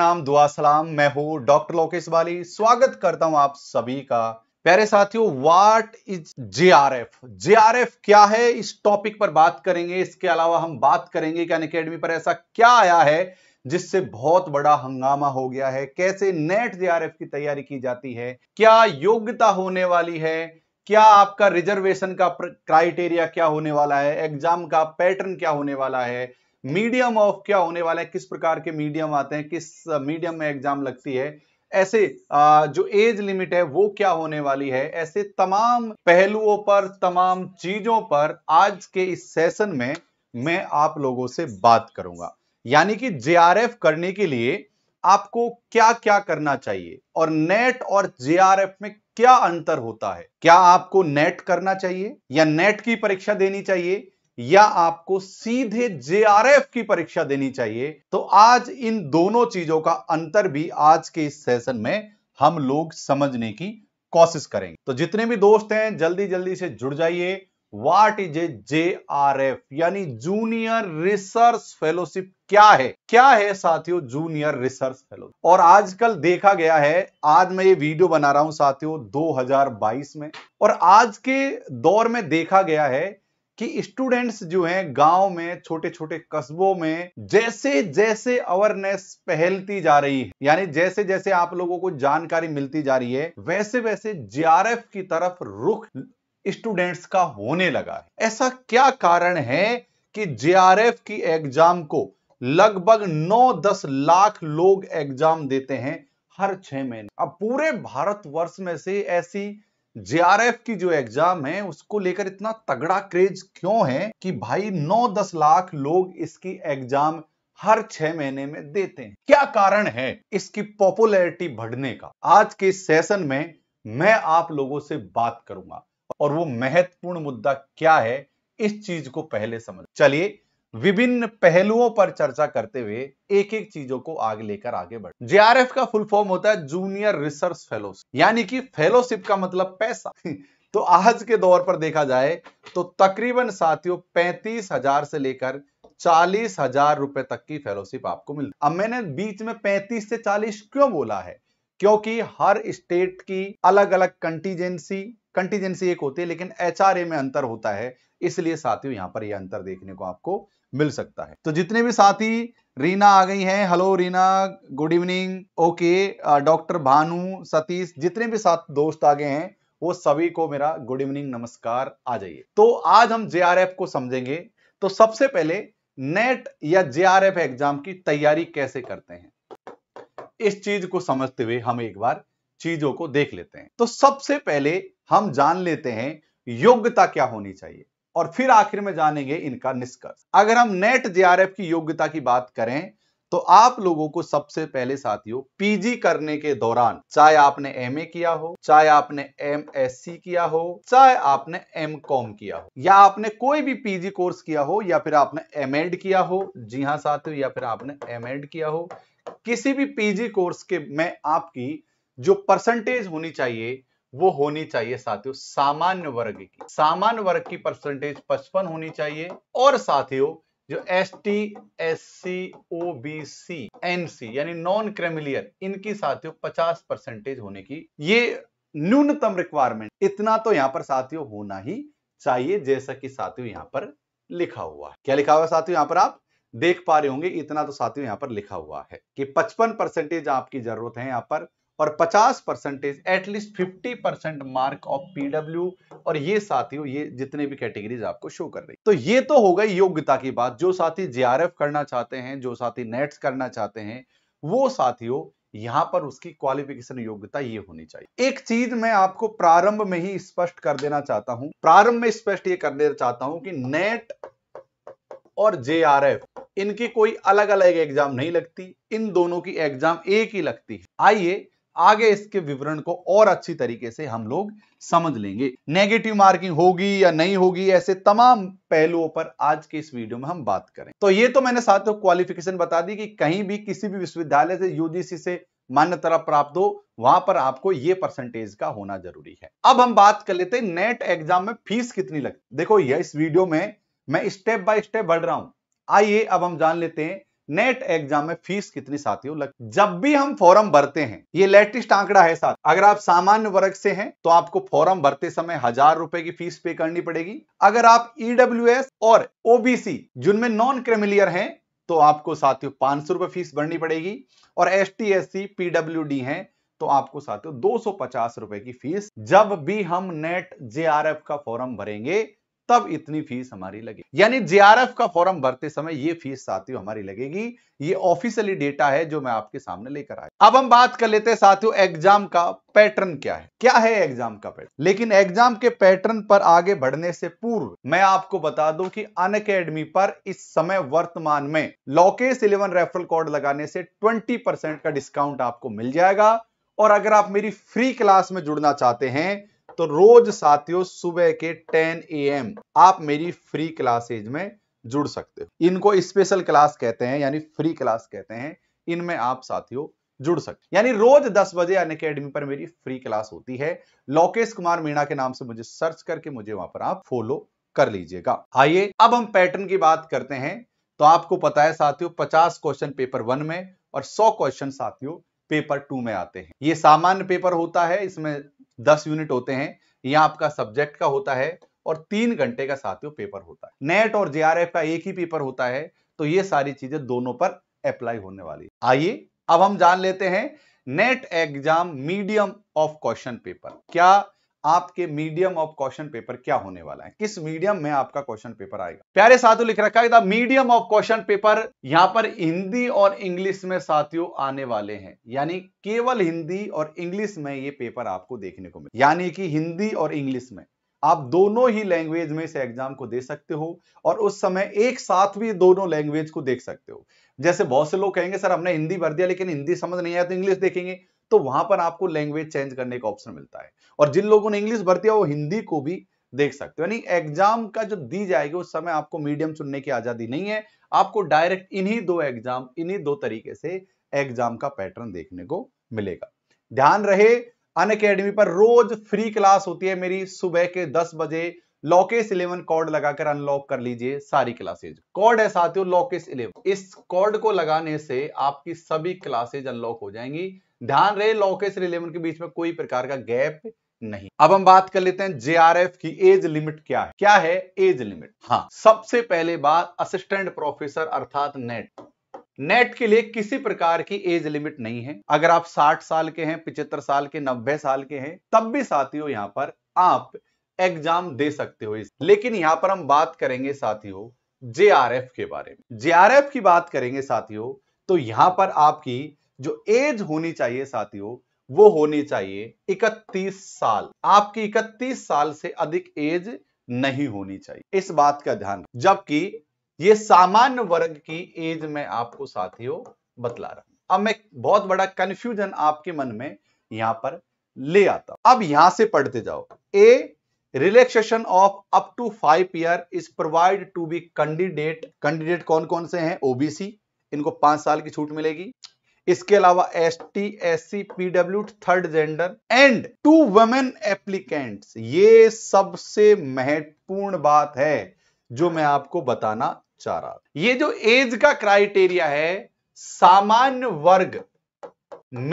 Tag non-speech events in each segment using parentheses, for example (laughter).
नाम दुआ सलाम मैं हूं डॉक्टर लोकेश बाली स्वागत करता हूं आप सभी का प्यारे साथियों व्हाट इज जेआरएफ जेआरएफ क्या है इस टॉपिक पर बात करेंगे इसके अलावा हम बात करेंगे कि अनकेडमी पर ऐसा क्या आया है जिससे बहुत बड़ा हंगामा हो गया है कैसे नेट जेआरएफ की तैयारी की जाती है क्या योग्यता होने वाली है क्या आपका रिजर्वेशन का क्राइटेरिया क्या होने वाला है एग्जाम का पैटर्न क्या होने वाला है मीडियम ऑफ क्या होने वाला है किस प्रकार के मीडियम आते हैं किस मीडियम में एग्जाम लगती है ऐसे जो एज लिमिट है वो क्या होने वाली है ऐसे तमाम पहलुओं पर तमाम चीजों पर आज के इस सेशन में मैं आप लोगों से बात करूंगा यानी कि जे करने के लिए आपको क्या क्या करना चाहिए और नेट और जे में क्या अंतर होता है क्या आपको नेट करना चाहिए या नेट की परीक्षा देनी चाहिए या आपको सीधे जेआरएफ की परीक्षा देनी चाहिए तो आज इन दोनों चीजों का अंतर भी आज के इस सेशन में हम लोग समझने की कोशिश करेंगे तो जितने भी दोस्त हैं जल्दी जल्दी से जुड़ जाइए what is a J R F यानी जूनियर रिसर्च फेलोशिप क्या है क्या है साथियों जूनियर रिसर्च फेलोशिप और आजकल देखा गया है आज मैं ये वीडियो बना रहा हूं साथियों 2022 में और आज के दौर में देखा गया है कि स्टूडेंट्स जो हैं गांव में छोटे छोटे कस्बों में जैसे जैसे अवेयरनेस पहलती जा रही है यानी जैसे जैसे आप लोगों को जानकारी मिलती जा रही है वैसे वैसे जे की तरफ रुख स्टूडेंट्स का होने लगा है ऐसा क्या कारण है कि जे की एग्जाम को लगभग 9-10 लाख लोग एग्जाम देते हैं हर छह महीने अब पूरे भारतवर्ष में से ऐसी जेआरएफ की जो एग्जाम है उसको लेकर इतना तगड़ा क्रेज क्यों है कि भाई 9-10 लाख लोग इसकी एग्जाम हर छह महीने में देते हैं क्या कारण है इसकी पॉपुलैरिटी बढ़ने का आज के सेशन में मैं आप लोगों से बात करूंगा और वो महत्वपूर्ण मुद्दा क्या है इस चीज को पहले समझ चलिए विभिन्न पहलुओं पर चर्चा करते हुए एक एक चीजों को आगे लेकर आगे बढ़ जेआरएफ का फुल फॉर्म होता है जूनियर रिसर्च फेलोशिप यानी कि फेलोशिप का मतलब पैसा (laughs) तो आज के दौर पर देखा जाए तो तकरीबन साथियों पैंतीस हजार से लेकर चालीस हजार रुपए तक की फेलोशिप आपको मिल अब मैंने बीच में पैंतीस से चालीस क्यों बोला है क्योंकि हर स्टेट की अलग अलग कंटीजेंसी कंटीजेंसी एक होती है लेकिन एचआरए में अंतर होता है इसलिए साथियों यहां पर यह अंतर देखने को आपको मिल सकता है तो जितने भी साथी रीना आ गई हैं hello Reena good evening okay doctor Bhanu Satish जितने भी साथ दोस्त आ गए हैं वो सभी को मेरा गुड इवनिंग नमस्कार आ जाइए तो आज हम जे को समझेंगे तो सबसे पहले नेट या जे एग्जाम की तैयारी कैसे करते हैं इस चीज को समझते हुए हम एक बार चीजों को देख लेते हैं तो सबसे पहले हम जान लेते हैं योग्यता क्या होनी चाहिए और फिर आखिर में जानेंगे इनका निष्कर्ष अगर हम नेट जेआरएफ की योग्यता की बात करें तो आप लोगों को सबसे पहले साथियों पीजी करने के दौरान चाहे आपने एमए किया हो चाहे आपने एमएससी किया हो चाहे आपने एमकॉम किया हो या आपने कोई भी पीजी कोर्स किया हो या फिर आपने एमएड किया हो जी हाँ साथियों या फिर आपने एमएड किया हो किसी भी पीजी कोर्स के में आपकी जो परसेंटेज होनी चाहिए वो होनी चाहिए साथियों सामान्य वर्ग की सामान्य वर्ग की परसेंटेज 55 होनी चाहिए और साथियों जो S T S C O B C N C यानी नॉन क्रेमिलियर इनकी साथियों 50 परसेंटेज होने की ये न्यूनतम रिक्वायरमेंट इतना तो यहां पर साथियों होना ही चाहिए जैसा कि साथियों यहां पर लिखा हुआ है क्या लिखा हुआ साथियों यहां पर आप देख पा रहे होंगे इतना तो साथियों यहां पर लिखा हुआ है कि 55 परसेंटेज आपकी जरूरत है यहां पर और 50 percentage at least 50 percent mark of PW और ये साथियों ये जितने भी कैटेगरीज आपको शो कर रही तो ये तो हो गई योग्यता की बात जो साथी जे करना चाहते हैं जो साथी नेट्स करना चाहते हैं वो साथियों यहां पर उसकी क्वालिफिकेशन योग्यता ये होनी चाहिए एक चीज मैं आपको प्रारंभ में ही स्पष्ट कर देना चाहता हूं प्रारंभ में स्पष्ट ये कर देना चाहता हूं कि नेट और जे इनकी कोई अलग अलग एग्जाम नहीं लगती इन दोनों की एग्जाम एक ही लगती है आइए आगे इसके विवरण को और अच्छी तरीके से हम लोग समझ लेंगे नेगेटिव मार्किंग होगी या नहीं होगी ऐसे तमाम पहलुओं पर आज के इस वीडियो में हम बात करें तो ये तो मैंने साथ क्वालिफिकेशन बता दी कि कहीं भी किसी भी विश्वविद्यालय से यूजीसी से मान्यता प्राप्त हो वहां पर आपको ये परसेंटेज का होना जरूरी है अब हम बात कर लेते हैं नेट एग्जाम में फीस कितनी लगती देखो यह इस वीडियो में मैं स्टेप बाय स्टेप बढ़ रहा हूं आइए अब हम जान लेते हैं नेट एग्जाम में फीस कितनी साथियों लग जब भी हम फॉर्म भरते हैं ये लेटेस्ट आंकड़ा है साथ अगर आप सामान्य वर्ग से हैं तो आपको फॉर्म भरते समय हजार रुपए की फीस पे करनी पड़ेगी अगर आप ईडब्ल्यू e और ओबीसी जिनमें नॉन क्रिमिलियर हैं तो आपको साथियों पांच सौ रुपए फीस भरनी पड़ेगी और S T S C PW D है तो आपको साथियों दो सौ पचास रुपए की फीस जब भी हम नेट जे आर एफ का फॉर्म भरेंगे तब इतनी फीस हमारी लगेगी यानी जेआरएफ का फॉर्म भरते समय ये फीस साथियों हमारी लगेगी ये ऑफिशियली डेटा है जो मैं आपके सामने लेकर आया अब हम बात कर लेते हैं साथियों एग्जाम का पैटर्न क्या है क्या है एग्जाम का पैटर्न लेकिन एग्जाम के पैटर्न पर आगे बढ़ने से पूर्व मैं आपको बता दूं कि अन पर इस समय वर्तमान में लॉकेश इलेवन रेफरल कोड लगाने से ट्वेंटी का डिस्काउंट आपको मिल जाएगा और अगर आप मेरी फ्री क्लास में जुड़ना चाहते हैं तो रोज साथियों सुबह के 10 एम आप मेरी फ्री क्लासेज में जुड़ सकते हो इनको स्पेशल क्लास कहते हैं यानी फ्री क्लास कहते हैं इनमें आप साथियों जुड़ सकते यानी रोज 10 बजे अन अकेडमी पर मेरी फ्री क्लास होती है लोकेश कुमार मीणा के नाम से मुझे सर्च करके मुझे वहां पर आप फॉलो कर लीजिएगा आइए अब हम पैटर्न की बात करते हैं तो आपको पता है साथियों पचास क्वेश्चन पेपर वन में और सौ क्वेश्चन साथियों पेपर टू में आते हैं ये सामान्य पेपर होता है इसमें दस यूनिट होते हैं यह आपका सब्जेक्ट का होता है और तीन घंटे का साथियों पेपर होता है नेट और जेआरएफ का एक ही पेपर होता है तो ये सारी चीजें दोनों पर अप्लाई होने वाली आइए अब हम जान लेते हैं NET exam medium of question paper क्या आपके मीडियम ऑफ क्वेश्चन पेपर क्या होने वाला है किस मीडियम में आपका क्वेश्चन पेपर आएगा प्यारे साथियों लिख रखा है मीडियम ऑफ क्वेश्चन पेपर यहां पर हिंदी और इंग्लिश में साथियों आने वाले हैं यानी केवल हिंदी और इंग्लिश में ये पेपर आपको देखने को मिले यानी कि हिंदी और इंग्लिश में आप दोनों ही लैंग्वेज में इस एग्जाम को दे सकते हो और उस समय एक साथ भी दोनों लैंग्वेज को देख सकते हो जैसे बहुत से लोग कहेंगे सर हमने हिंदी भर दिया लेकिन हिंदी समझ नहीं आया तो इंग्लिश देखेंगे तो वहां पर आपको लैंग्वेज चेंज करने का ऑप्शन मिलता है और जिन लोगों ने इंग्लिश भरती है वो हिंदी को भी देख सकते हो यानी एग्जाम का जो दी जाएगी उस समय आपको मीडियम चुनने की आजादी नहीं है आपको डायरेक्ट इन्हीं दो एग्जाम इन्हीं दो तरीके से एग्जाम का पैटर्न देखने को मिलेगा ध्यान रहे अन अकेडमी पर रोज फ्री क्लास होती है मेरी सुबह के दस बजे लॉकेस इलेवन कॉर्ड लगाकर अनलॉक कर लीजिए सारी क्लासेज कॉर्ड है साथियों लॉकेस इलेवन इस कॉर्ड को लगाने से आपकी सभी क्लासेज अनलॉक हो जाएंगी ध्यान रहे लॉकेस इलेवन के बीच में कोई प्रकार का गैप नहीं अब हम बात कर लेते हैं जेआरएफ की एज लिमिट क्या है क्या है एज लिमिट हाँ सबसे पहले बात असिस्टेंट प्रोफेसर अर्थात नेट नेट के लिए किसी प्रकार की एज लिमिट नहीं है अगर आप 60 साल के हैं 75 साल के 90 साल के हैं तब भी साथियों यहां पर आप एग्जाम दे सकते हो इस लेकिन यहां पर हम बात करेंगे साथियों जेआरएफ के बारे में जेआरएफ की बात करेंगे साथियों तो यहां पर आपकी जो एज होनी चाहिए साथियों वो होनी चाहिए 31 साल आपकी 31 साल से अधिक एज नहीं होनी चाहिए इस बात का ध्यान जबकि ये सामान्य वर्ग की एज में आपको साथियों बतला रहा हूं अब मैं बहुत बड़ा कंफ्यूजन आपके मन में यहां पर ले आता अब यहां से पढ़ते जाओ a relaxation of up to five year is provide to be candidate candidate कौन कौन से हैं ओबीसी इनको पांच साल की छूट मिलेगी इसके अलावा S T S C PW third gender and to women applicant ये सबसे महत्वपूर्ण बात है जो मैं आपको बताना चाह रहा ये जो एज का क्राइटेरिया है सामान्य वर्ग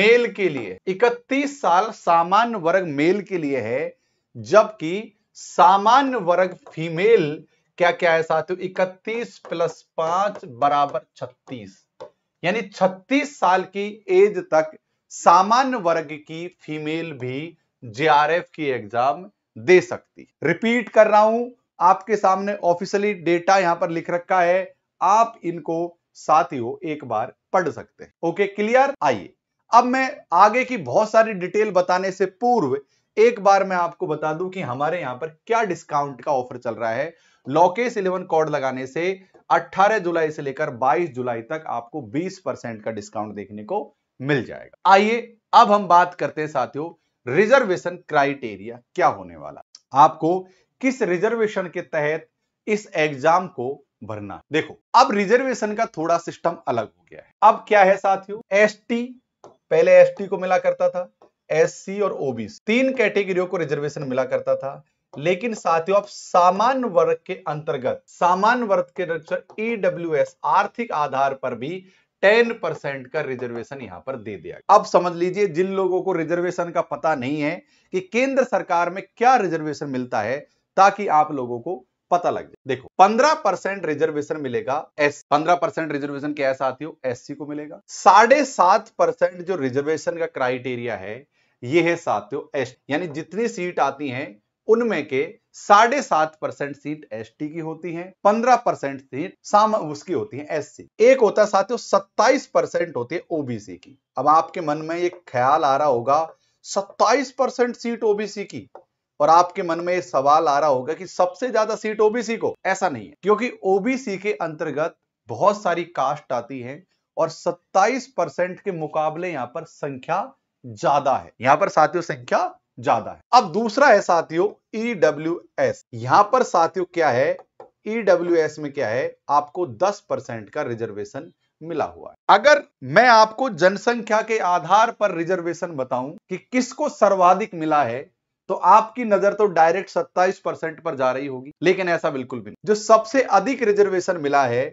मेल के लिए 31 साल सामान्य वर्ग मेल के लिए है जबकि सामान्य वर्ग फीमेल क्या क्या है साथियों इकतीस प्लस पांच बराबर छत्तीस यानी छत्तीस साल की एज तक सामान्य वर्ग की फीमेल भी जेआरएफ की एग्जाम दे सकती रिपीट कर रहा हूं आपके सामने ऑफिशियली डेटा यहां पर लिख रखा है आप इनको साथियों एक बार पढ़ सकते हैं ओके क्लियर आइए अब मैं आगे की बहुत सारी डिटेल बताने से पूर्व एक बार मैं आपको बता दूं कि हमारे यहां पर क्या डिस्काउंट का ऑफर चल रहा है लॉकेस इलेवन कॉर्ड लगाने से 18 जुलाई से लेकर 22 जुलाई तक आपको 20 परसेंट का डिस्काउंट देखने को मिल जाएगा आइए अब हम बात करते हैं साथियों रिजर्वेशन क्राइटेरिया क्या होने वाला आपको किस रिजर्वेशन के तहत इस एग्जाम को भरना देखो अब रिजर्वेशन का थोड़ा सिस्टम अलग हो गया है अब क्या है साथियों एस पहले एस को मिला करता था एससी और ओबीसी तीन कैटेगरियों को रिजर्वेशन मिला करता था लेकिन साथियों आप सामान्य वर्ग के अंतर्गत सामान्य वर्ग के ईडब्ल्यू e एस आर्थिक आधार पर भी 10 का रिजर्वेशन यहां पर दे दिया अब समझ लीजिए जिन लोगों को रिजर्वेशन का पता नहीं है कि केंद्र सरकार में क्या रिजर्वेशन मिलता है ताकि आप लोगों को पता लग जाए देखो 15 रिजर्वेशन मिलेगा एस 15 परसेंट रिजर्वेशन क्या साथियों एससी को मिलेगा साढ़े सात परसेंट जो रिजर्वेशन का क्राइटेरिया है ये है साथियों एस यानी जितनी सीट आती हैं उनमें के साढ़े सात परसेंट सीट एसटी की होती है पंद्रह परसेंट सीट साम उसकी होती है एससी एक होता है साथियों सत्ताईस परसेंट होती है ओबीसी की अब आपके मन में ये ख्याल आ रहा होगा सत्ताईस परसेंट सीट ओबीसी की और आपके मन में ये सवाल आ रहा होगा कि सबसे ज्यादा सीट ओबीसी को ऐसा नहीं है क्योंकि ओबीसी के अंतर्गत बहुत सारी कास्ट आती है और 27 परसेंट के मुकाबले यहां पर संख्या ज्यादा है यहां पर साथियों संख्या ज्यादा है अब दूसरा है साथियों ईडब्ल्यू e एस यहां पर साथियों क्या है ईडब्ल्यू e एस में क्या है आपको 10 परसेंट का रिजर्वेशन मिला हुआ है अगर मैं आपको जनसंख्या के आधार पर रिजर्वेशन बताऊं कि किसको सर्वाधिक मिला है तो आपकी नजर तो डायरेक्ट 27 परसेंट पर जा रही होगी लेकिन ऐसा बिल्कुल भी नहीं जो सबसे अधिक रिजर्वेशन मिला है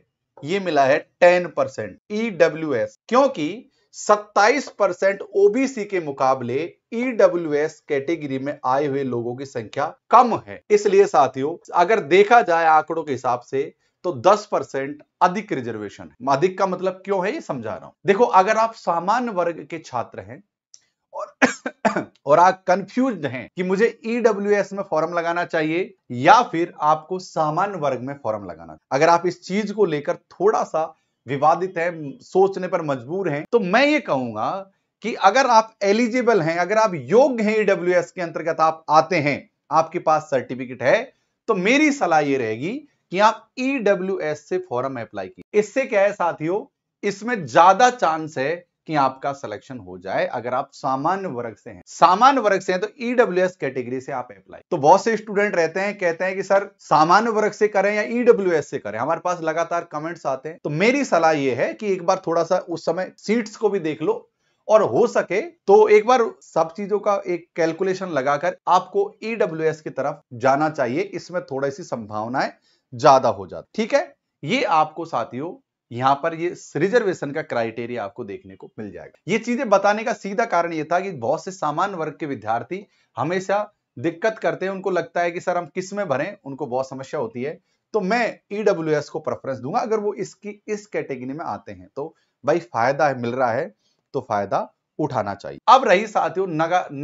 ये मिला है 10 परसेंट ईडब्ल्यू e एस क्योंकि 27 परसेंट ओबीसी के मुकाबले ईडब्ल्यू कैटेगरी में आए हुए लोगों की संख्या कम है इसलिए साथियों अगर देखा जाए आंकड़ों के हिसाब से तो 10 परसेंट अधिक रिजर्वेशन है अधिक का मतलब क्यों है ये समझा रहा हूं देखो अगर आप सामान्य वर्ग के छात्र हैं और (coughs) और आप कंफ्यूज हैं कि मुझे ईडब्ल्यू में फॉर्म लगाना चाहिए या फिर आपको सामान्य वर्ग में फॉर्म लगाना अगर आप इस चीज को लेकर थोड़ा सा विवादित है सोचने पर मजबूर हैं तो मैं ये कहूंगा कि अगर आप एलिजिबल हैं अगर आप योग्य हैं ईडब्ल्यू e के अंतर्गत आप आते हैं आपके पास सर्टिफिकेट है तो मेरी सलाह ये रहेगी कि आप ईडब्ल्यू e से फॉरम अप्लाई की इससे क्या है साथियों इसमें ज्यादा चांस है कि आपका सिलेक्शन हो जाए अगर आप सामान्य वर्ग से हैं सामान्य वर्ग से हैं तो ईडब्ल्यू e कैटेगरी से आप अप्लाई तो बहुत से स्टूडेंट रहते हैं कहते हैं कि सर सामान्य वर्ग से करें या ईडब्ल्यू e से करें हमारे पास लगातार कमेंट्स आते हैं तो मेरी सलाह यह है कि एक बार थोड़ा सा उस समय सीट्स को भी देख लो और हो सके तो एक बार सब चीजों का एक कैलकुलेशन लगाकर आपको ईडब्ल्यू e की तरफ जाना चाहिए इसमें थोड़ी सी संभावनाएं ज्यादा हो जाती ठीक है ये आपको साथियों यहां पर ये रिजर्वेशन का क्राइटेरिया आपको देखने को मिल जाएगा ये चीजें बताने का सीधा कारण ये था कि बहुत से सामान्य वर्ग के विद्यार्थी हमेशा दिक्कत करते हैं उनको लगता है कि सर हम किस में भरें उनको बहुत समस्या होती है तो मैं ईडब्ल्यू e को प्रेफरेंस दूंगा अगर वो इसकी इस कैटेगरी में आते हैं तो भाई फायदा है, मिल रहा है तो फायदा उठाना चाहिए अब रही साथियों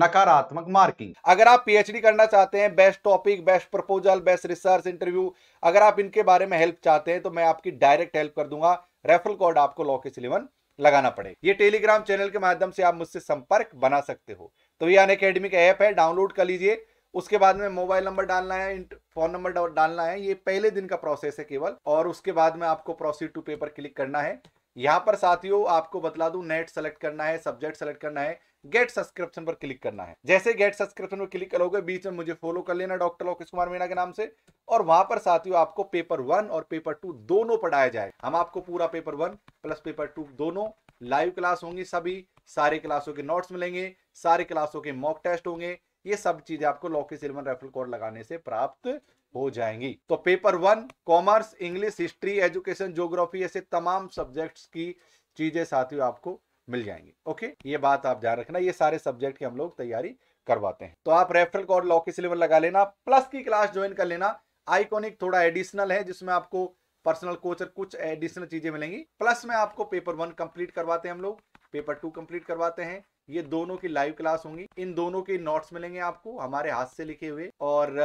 नकारात्मक मार्किंग अगर आप पीएचडी करना चाहते हैं best topic best proposal best research interview अगर आप इनके बारे में हेल्प चाहते हैं तो मैं आपकी डायरेक्ट हेल्प कर दूंगा रेफरल कोड आपको लॉकेश इलेवन लगाना पड़े ये टेलीग्राम चैनल के माध्यम से आप मुझसे संपर्क बना सकते हो तो ये अन अकेडमी का ऐप है डाउनलोड कर लीजिए उसके बाद में मोबाइल नंबर डालना है फोन नंबर डालना है ये पहले दिन का प्रोसेस है केवल और उसके बाद में आपको प्रोसीड टू पेपर क्लिक करना है यहाँ पर साथियों आपको बतला दू नेट सेलेक्ट करना है सब्जेक्ट सेलेक्ट करना है गेट सब्सक्रिप्शन पर क्लिक करना है जैसे गेट सब्सक्रिप्शन पर क्लिक करोगे बीच में मुझे फॉलो कर लेना डॉक्टर लोकेश कुमार मीणा के नाम से और वहां पर साथियों आपको पेपर वन और पेपर टू दोनों पढ़ाया जाए हम आपको पूरा paper one plus paper two दोनों लाइव क्लास होंगी सभी सारे क्लासों के नोट्स मिलेंगे सारे क्लासों के मॉक टेस्ट होंगे ये सब चीजें आपको लॉकेश सिल्वन रेफरल कोड लगाने से प्राप्त हो जाएंगी तो paper one commerce English history education geography ऐसे तमाम सब्जेक्ट्स की चीजें साथियों आपको मिल जाएंगी ओके ये बात आप ध्यान रखना ये सारे सब्जेक्ट की हम लोग तैयारी करवाते हैं तो आप रेफरल कोड लॉ सिलेबस लगा लेना प्लस की क्लास ज्वाइन कर लेना आइकॉनिक थोड़ा एडिशनल है जिसमें आपको पर्सनल कोचर कुछ एडिशनल चीजें मिलेंगी प्लस में आपको पेपर वन कंप्लीट करवाते हैं हम लोग पेपर टू कंप्लीट करवाते हैं ये दोनों की लाइव क्लास होंगी इन दोनों के नोट्स मिलेंगे आपको हमारे हाथ से लिखे हुए और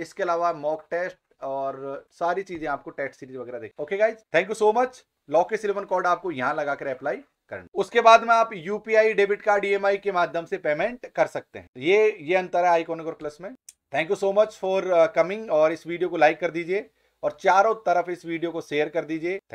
इसके अलावा मॉक टेस्ट और सारी चीजें आपको टेस्ट सीरीज वगैरह देख okay guys thank you so much लॉके सिलेवन कोड आपको यहाँ लगाकर अप्लाई करना उसके बाद में आप यूपीआई डेबिट कार्ड ई के माध्यम से पेमेंट कर सकते हैं ये ये अंतर है आइकोनिक प्लस में thank you so much for coming और इस वीडियो को लाइक कर दीजिए और चारों तरफ इस वीडियो को शेयर कर दीजिए थैंक